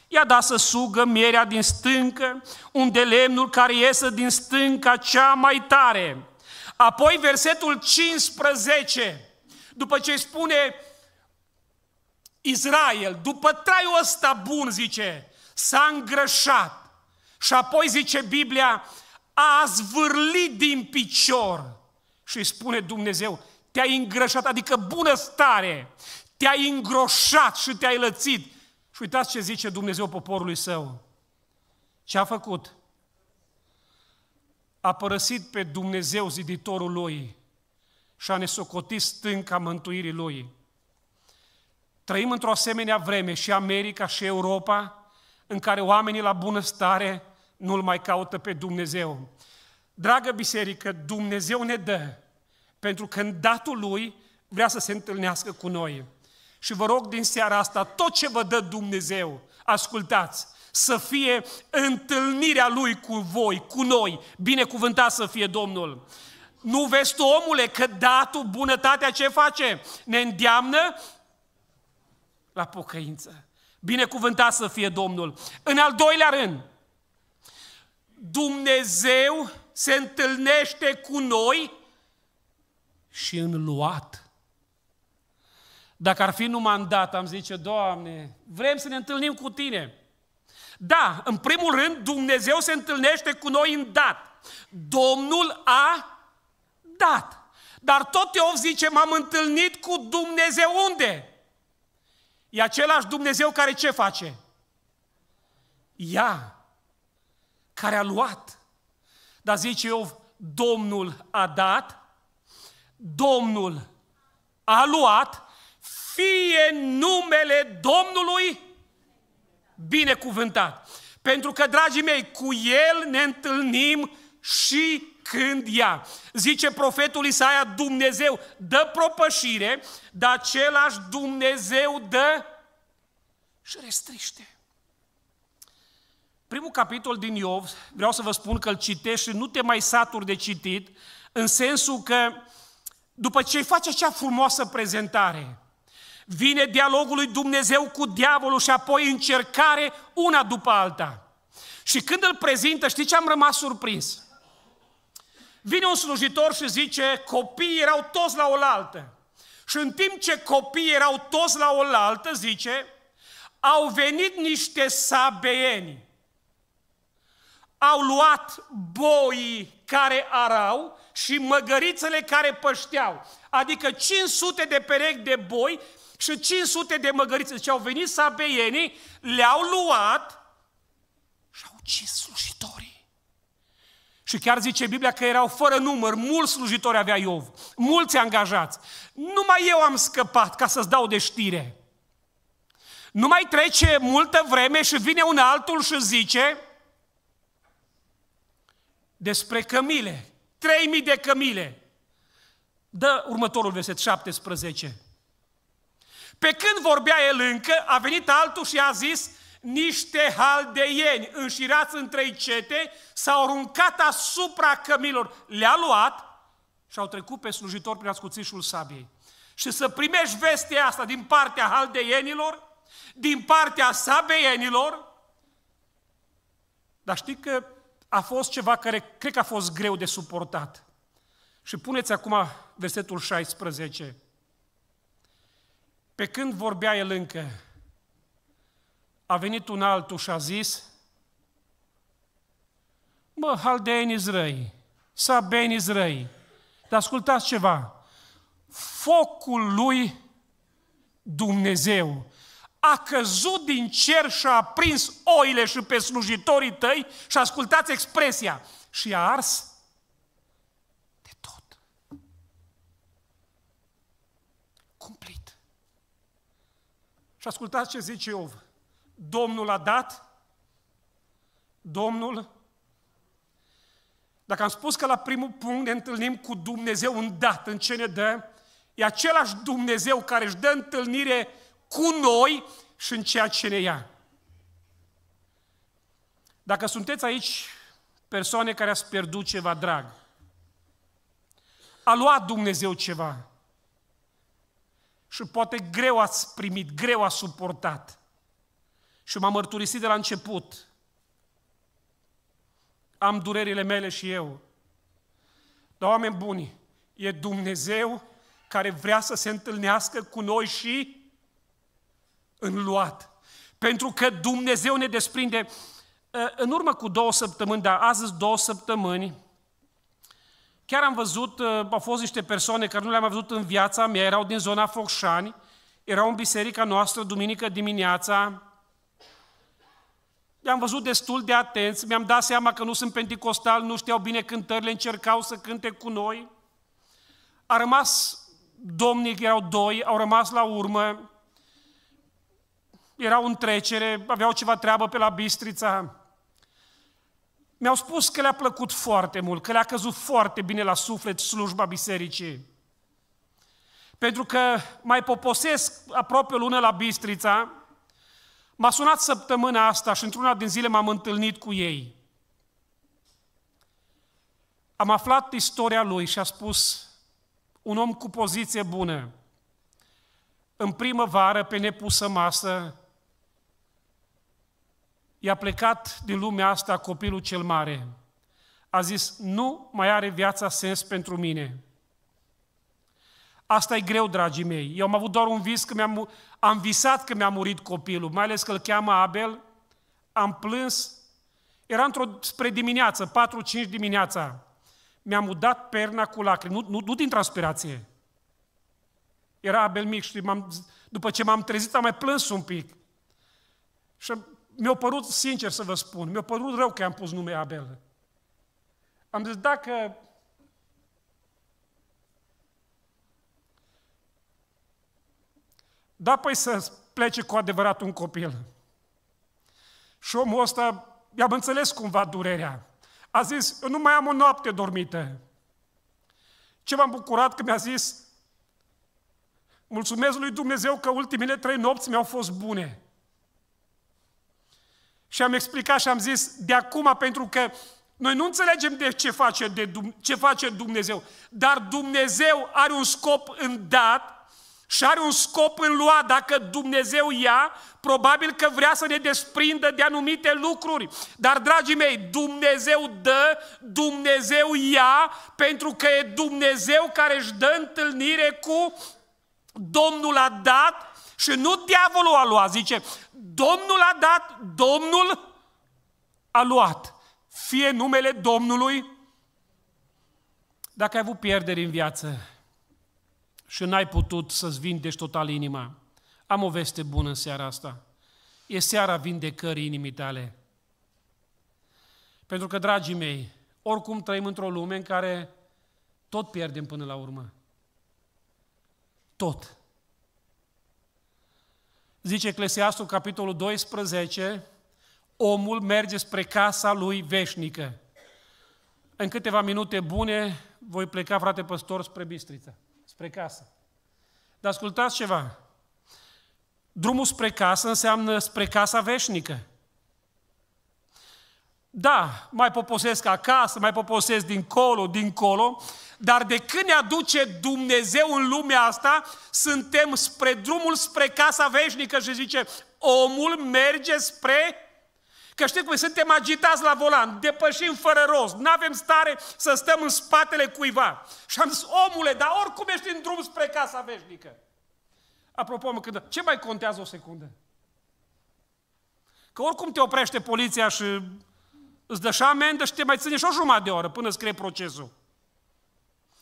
I-a dat să sugă mierea din stâncă, unde lemnul care iese din stânca cea mai tare. Apoi versetul 15, după ce spune Israel, după traiul ăsta bun, zice, s-a îngrășat. Și apoi zice Biblia, a zvârlit din picior. Și spune Dumnezeu, te-ai îngrășat, adică bună stare, te-ai îngroșat și te-ai lățit. Și uitați ce zice Dumnezeu poporului său. Ce a făcut? a părăsit pe Dumnezeu ziditorul lui și a nesocotit stânca mântuirii lui. Trăim într-o asemenea vreme și America și Europa în care oamenii la bunăstare nu-L mai caută pe Dumnezeu. Dragă biserică, Dumnezeu ne dă, pentru că în datul Lui vrea să se întâlnească cu noi. Și vă rog din seara asta, tot ce vă dă Dumnezeu, ascultați, să fie întâlnirea Lui cu voi, cu noi. Binecuvântat să fie Domnul! Nu vezi tu, omule, că datul, bunătatea ce face? Ne îndeamnă la pocăință. Binecuvântat să fie Domnul! În al doilea rând, Dumnezeu se întâlnește cu noi și în luat. Dacă ar fi numai în dat, am zice, Doamne, vrem să ne întâlnim cu Tine. Da, în primul rând, Dumnezeu se întâlnește cu noi în dat. Domnul a dat. Dar tot Iov zice, m-am întâlnit cu Dumnezeu unde? E același Dumnezeu care ce face? Ia, care a luat. Dar zice Iov, Domnul a dat, Domnul a luat, fie numele Domnului binecuvântat. Pentru că, dragii mei, cu El ne întâlnim și când ia. Zice profetul Isaia, Dumnezeu dă propășire, dar același Dumnezeu dă și restriște. Primul capitol din Iov, vreau să vă spun că îl citești și nu te mai saturi de citit, în sensul că după ce îi face acea frumoasă prezentare, vine dialogul lui Dumnezeu cu diavolul și apoi încercare una după alta. Și când îl prezintă, știi ce am rămas surprins? Vine un slujitor și zice, copiii erau toți la oaltă. Și în timp ce copiii erau toți la oaltă, zice, au venit niște sabeieni. Au luat boii care arau și măgărițele care pășteau. Adică 500 de perechi de boi și 500 de măgărițe ce au venit sabeienii, le-au luat și au ucis slujitorii. Și chiar zice Biblia că erau fără număr, mulți slujitori avea Iov, mulți angajați. Numai eu am scăpat, ca să-ți dau de știre. Nu mai trece multă vreme și vine un altul și zice despre cămile, 3000 de cămile. Dă următorul verset 17. Pe când vorbea el încă, a venit altul și a zis, niște haldeieni înșirați în trei cete s-au aruncat asupra cămilor, le-a luat și au trecut pe slujitor prin ascuțișul sabiei. Și să primești vestea asta din partea haldeienilor, din partea sabeienilor, dar știi că a fost ceva care cred că a fost greu de suportat. Și puneți acum versetul 16. Pe când vorbea el încă, a venit un altul și a zis, mă, haldeeni zrăi, sabenii zrăi, dar ascultați ceva, focul lui Dumnezeu a căzut din cer și a aprins oile și pe slujitorii tăi și ascultați expresia, și a ars Și ascultați ce zice Iov. Domnul a dat, Domnul... Dacă am spus că la primul punct ne întâlnim cu Dumnezeu în dat, în ce ne dă, e același Dumnezeu care își dă întâlnire cu noi și în ceea ce ne ia. Dacă sunteți aici persoane care ați pierdut ceva drag, a luat Dumnezeu ceva, și poate greu ați primit, greu ați suportat. Și m-am mărturisit de la început. Am durerile mele și eu. Dar oameni buni, e Dumnezeu care vrea să se întâlnească cu noi și în luat. Pentru că Dumnezeu ne desprinde. Uh, în urmă cu două săptămâni, dar azi două săptămâni, Chiar am văzut, uh, au fost niște persoane care nu le-am văzut în viața mea, erau din zona Focșani, erau în biserica noastră duminică dimineața, le am văzut destul de atenți, mi-am dat seama că nu sunt pentecostal, nu știau bine cântările, încercau să cânte cu noi. A rămas domnic, erau doi, au rămas la urmă, erau în trecere, aveau ceva treabă pe la Bistrița. Mi-au spus că le-a plăcut foarte mult, că le-a căzut foarte bine la suflet slujba bisericii. Pentru că mai poposesc aproape o lună la Bistrița, m-a sunat săptămâna asta și într-una din zile m-am întâlnit cu ei. Am aflat istoria lui și a spus, un om cu poziție bună, în primăvară, pe nepusă masă, i-a plecat din lumea asta copilul cel mare. A zis, nu mai are viața sens pentru mine. Asta e greu, dragii mei. Eu am avut doar un vis că mi-am, am visat că mi-a murit copilul, mai ales că îl cheamă Abel. Am plâns. Era într-o spre dimineață, 4-5 dimineața. Mi-am udat perna cu lacrimi, nu, nu, nu din transpirație. Era Abel mic și după ce m-am trezit am mai plâns un pic. Și mi-a părut, sincer să vă spun, mi-a părut rău că am pus numele Abel. Am zis, dacă Da, păi să plece cu adevărat un copil. Și omul ăsta, i-am înțeles cumva durerea. A zis, eu nu mai am o noapte dormită. Ce m-am bucurat că mi-a zis, mulțumesc lui Dumnezeu că ultimele trei nopți mi-au fost bune. Și am explicat și am zis, de acum, pentru că noi nu înțelegem de ce face, de ce face Dumnezeu, dar Dumnezeu are un scop în dat și are un scop în lua. Dacă Dumnezeu ia, probabil că vrea să ne desprindă de anumite lucruri. Dar, dragii mei, Dumnezeu dă, Dumnezeu ia, pentru că e Dumnezeu care își dă întâlnire cu Domnul a dat și nu diavolul a luat, zice, Domnul a dat, Domnul a luat. Fie numele Domnului. Dacă ai avut pierderi în viață și n-ai putut să-ți vindești total inima, am o veste bună în seara asta. E seara vindecării inimii tale. Pentru că, dragii mei, oricum trăim într-o lume în care tot pierdem până la urmă. Tot. Zice Eclesiastul, capitolul 12, omul merge spre casa lui veșnică. În câteva minute bune voi pleca, frate păstor, spre Bistrița, spre casă. Dar ascultați ceva. Drumul spre casă înseamnă spre casa veșnică. Da, mai poposesc acasă, mai poposesc dincolo, dincolo, dar de când ne aduce Dumnezeu în lumea asta, suntem spre drumul spre casa veșnică și zice, omul merge spre... Că știți cum, suntem agitați la volan, depășim fără rost, nu avem stare să stăm în spatele cuiva. Și am zis, omule, dar oricum ești în drum spre casa veșnică. Apropo, mă, când, ce mai contează o secundă? Că oricum te oprește poliția și îți dă și amendă și te mai ține și o jumătate de oră până scrie procesul.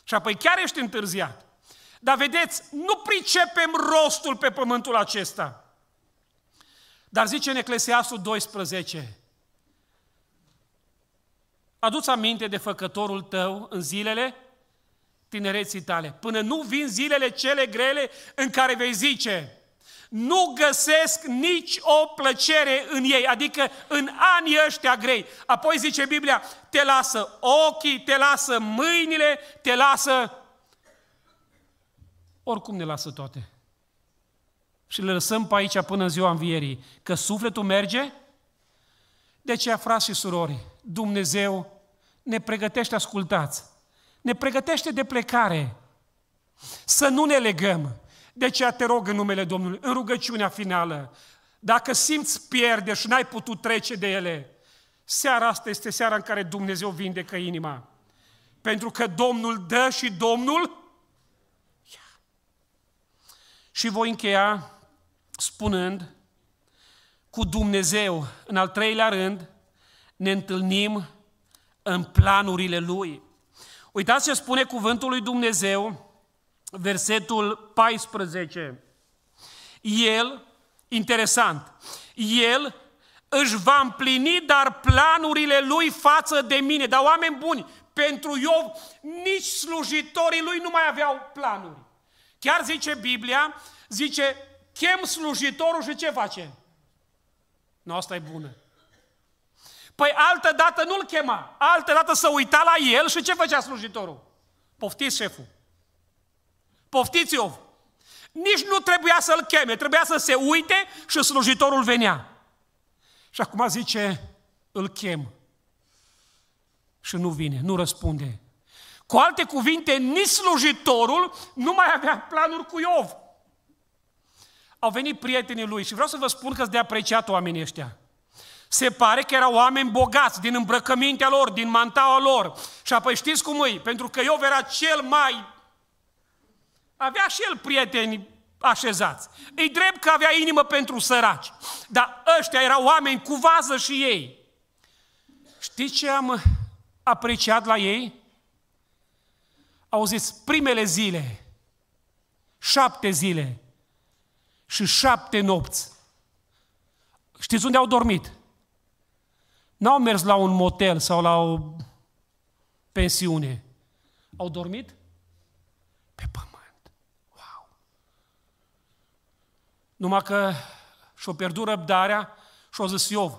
Și apoi chiar ești întârziat. Dar vedeți, nu pricepem rostul pe pământul acesta. Dar zice în Eclesiastul 12, adu aminte de făcătorul tău în zilele tinereții tale, până nu vin zilele cele grele în care vei zice, nu găsesc nici o plăcere în ei, adică în anii ăștia grei. Apoi zice Biblia, te lasă ochii, te lasă mâinile, te lasă... Oricum ne lasă toate. Și le lăsăm pe aici până în ziua învierii, că sufletul merge. De aceea, frați și surori, Dumnezeu ne pregătește, ascultați, ne pregătește de plecare, să nu ne legăm, de deci, aceea te rog în numele Domnului, în rugăciunea finală, dacă simți pierde și n-ai putut trece de ele, seara asta este seara în care Dumnezeu vindecă inima. Pentru că Domnul dă și Domnul ia. Și voi încheia spunând, cu Dumnezeu, în al treilea rând, ne întâlnim în planurile Lui. Uitați ce spune cuvântul lui Dumnezeu versetul 14. El, interesant, el își va împlini dar planurile lui față de mine. Dar oameni buni, pentru Iov nici slujitorii lui nu mai aveau planuri. Chiar zice Biblia, zice, chem slujitorul și ce face? Nu, asta e bună. Păi altă dată nu-l chema, altă dată să uita la el și ce făcea slujitorul? Poftiți șeful. Poftiți-o! Nici nu trebuia să-l cheme, trebuia să se uite și slujitorul venea. Și acum zice, îl chem. Și nu vine, nu răspunde. Cu alte cuvinte, nici slujitorul nu mai avea planuri cu Iov. Au venit prietenii lui și vreau să vă spun că sunt de apreciat oamenii ăștia. Se pare că erau oameni bogați din îmbrăcămintea lor, din mantaua lor. Și apoi știți cum e? Pentru că Iov era cel mai avea și el prieteni așezați. E drept că avea inimă pentru săraci, dar ăștia erau oameni cu vază și ei. Știți ce am apreciat la ei? Au zis, primele zile, șapte zile și șapte nopți. Știți unde au dormit? N-au mers la un motel sau la o pensiune. Au dormit pe pământ. Numai că și-o pierdut răbdarea și-o zis Iov,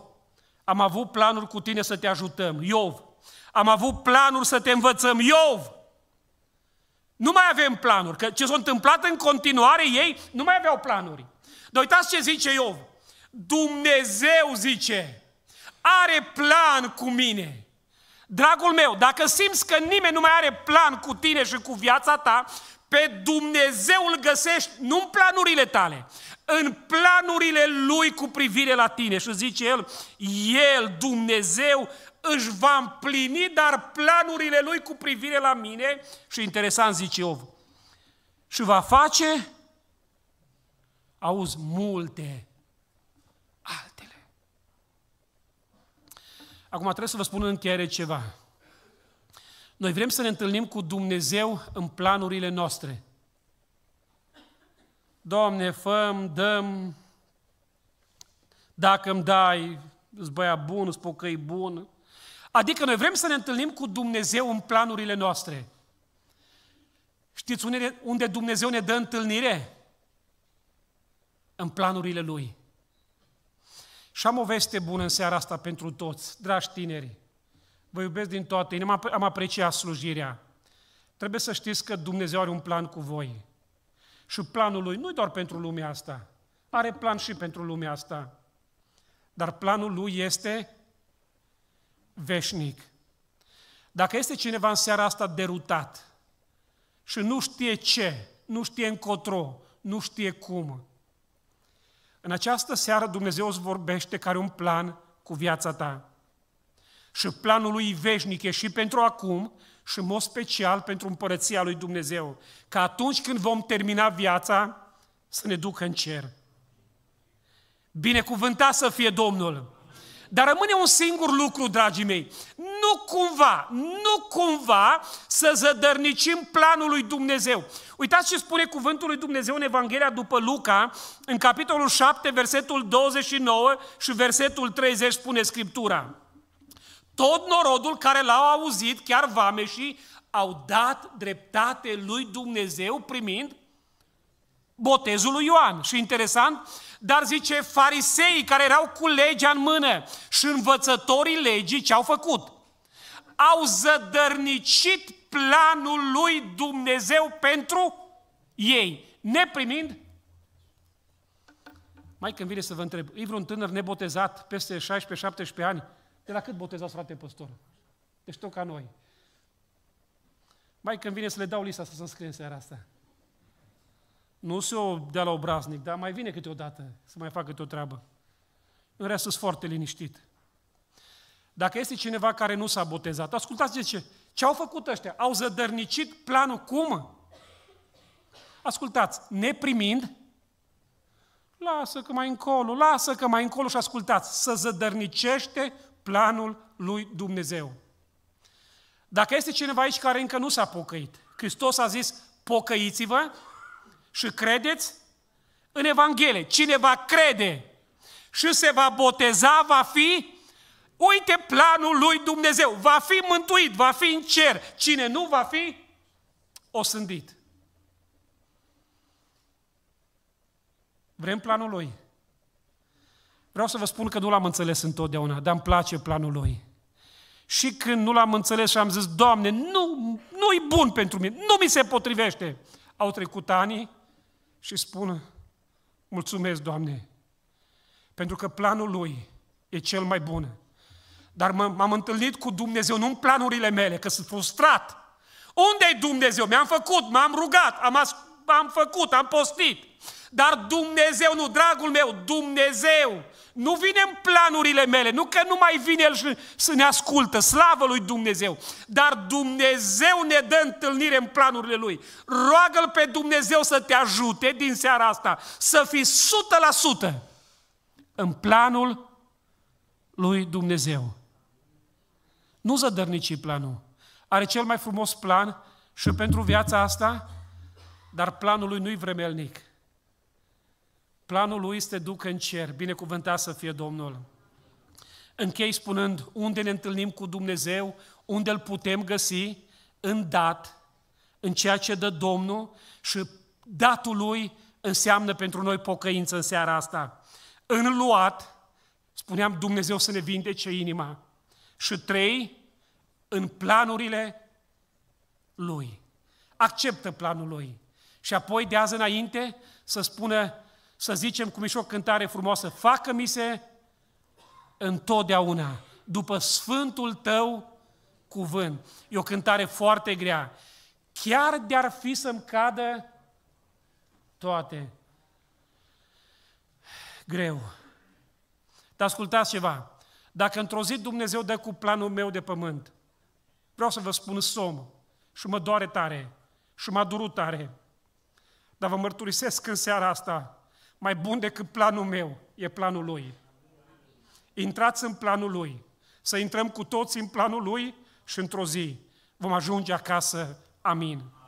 am avut planuri cu tine să te ajutăm, Iov. Am avut planuri să te învățăm, Iov. Nu mai avem planuri, că ce s-a întâmplat în continuare, ei nu mai aveau planuri. Dar uitați ce zice Iov. Dumnezeu zice, are plan cu mine. Dragul meu, dacă simți că nimeni nu mai are plan cu tine și cu viața ta, pe Dumnezeu îl găsești nu în planurile tale, în planurile Lui cu privire la tine. Și zice El, El, Dumnezeu, își va împlini, dar planurile Lui cu privire la mine, și interesant zice Iov, și va face, auzi, multe altele. Acum trebuie să vă spun în încheiere ceva. Noi vrem să ne întâlnim cu Dumnezeu în planurile noastre. Doamne, făm, dăm, dacă îmi dai, îți băia bun, îți e bun. Adică noi vrem să ne întâlnim cu Dumnezeu în planurile noastre. Știți unde Dumnezeu ne dă întâlnire? În planurile Lui. Și am o veste bună în seara asta pentru toți, dragi tineri. Vă iubesc din toată inima, am apreciat slujirea. Trebuie să știți că Dumnezeu are un plan cu voi. Și planul lui nu e doar pentru lumea asta. Are plan și pentru lumea asta. Dar planul lui este veșnic. Dacă este cineva în seara asta derutat și nu știe ce, nu știe încotro, nu știe cum, în această seară Dumnezeu îți vorbește care un plan cu viața ta și planul lui veșnic e și pentru acum și în mod special pentru împărăția lui Dumnezeu. Că atunci când vom termina viața, să ne ducă în cer. Binecuvântat să fie Domnul! Dar rămâne un singur lucru, dragii mei. Nu cumva, nu cumva să zădărnicim planul lui Dumnezeu. Uitați ce spune cuvântul lui Dumnezeu în Evanghelia după Luca, în capitolul 7, versetul 29 și versetul 30 spune Scriptura. Tot norodul care l-au auzit, chiar vameșii, au dat dreptate lui Dumnezeu primind botezul lui Ioan. Și interesant, dar zice, fariseii care erau cu legea în mână și învățătorii legii ce au făcut? Au zădărnicit planul lui Dumnezeu pentru ei, neprimind mai când vine să vă întreb, e vreun tânăr nebotezat peste 16-17 ani de la cât botezați, frate păstor? Deci tot ca noi. Mai când vine să le dau lista să se înscrie în seara asta. Nu se o dea la obraznic, dar mai vine câteodată să mai facă câte o treabă. În rest sunt foarte liniștit. Dacă este cineva care nu s-a botezat, ascultați de ce. Ce au făcut ăștia? Au zădărnicit planul cum? Ascultați, neprimind, lasă că mai încolo, lasă că mai încolo și ascultați, să zădărnicește planul lui Dumnezeu. Dacă este cineva aici care încă nu s-a pocăit, Hristos a zis, pocăiți-vă și credeți în Evanghelie. Cine va crede și se va boteza, va fi, uite planul lui Dumnezeu, va fi mântuit, va fi în cer. Cine nu va fi, o sândit. Vrem planul lui. Vreau să vă spun că nu l-am înțeles întotdeauna, dar îmi place planul lui. Și când nu l-am înțeles și am zis, Doamne, nu, nu-i bun pentru mine, nu mi se potrivește. Au trecut ani și spun, mulțumesc, Doamne, pentru că planul Lui e cel mai bun. Dar m-am întâlnit cu Dumnezeu, nu în planurile mele, că sunt frustrat. unde e Dumnezeu? Mi-am făcut, m-am rugat, am, as- am făcut, am postit. Dar Dumnezeu, nu, dragul meu, Dumnezeu nu vine în planurile mele, nu că nu mai vine El să ne ascultă, slavă lui Dumnezeu, dar Dumnezeu ne dă întâlnire în planurile Lui. Roagă-L pe Dumnezeu să te ajute din seara asta, să fii 100% în planul lui Dumnezeu. Nu zădărnici planul. Are cel mai frumos plan și pentru viața asta, dar planul lui nu-i vremelnic. Planul lui este ducă în cer, binecuvântat să fie Domnul. Închei spunând unde ne întâlnim cu Dumnezeu, unde îl putem găsi, în dat, în ceea ce dă Domnul și datul lui înseamnă pentru noi pocăință în seara asta. În luat, spuneam Dumnezeu să ne vindece inima. Și trei, în planurile lui. Acceptă planul lui. Și apoi de azi înainte să spună, să zicem cum e și o cântare frumoasă, facă-mi se întotdeauna, după Sfântul Tău cuvânt. E o cântare foarte grea. Chiar de-ar fi să-mi cadă toate. Greu. Dar ascultați ceva. Dacă într-o zi Dumnezeu dă cu planul meu de pământ, vreau să vă spun som și mă doare tare și m-a durut tare. Dar vă mărturisesc în seara asta mai bun decât planul meu, e planul Lui. Intrați în planul Lui. Să intrăm cu toți în planul Lui și într-o zi vom ajunge acasă. Amin.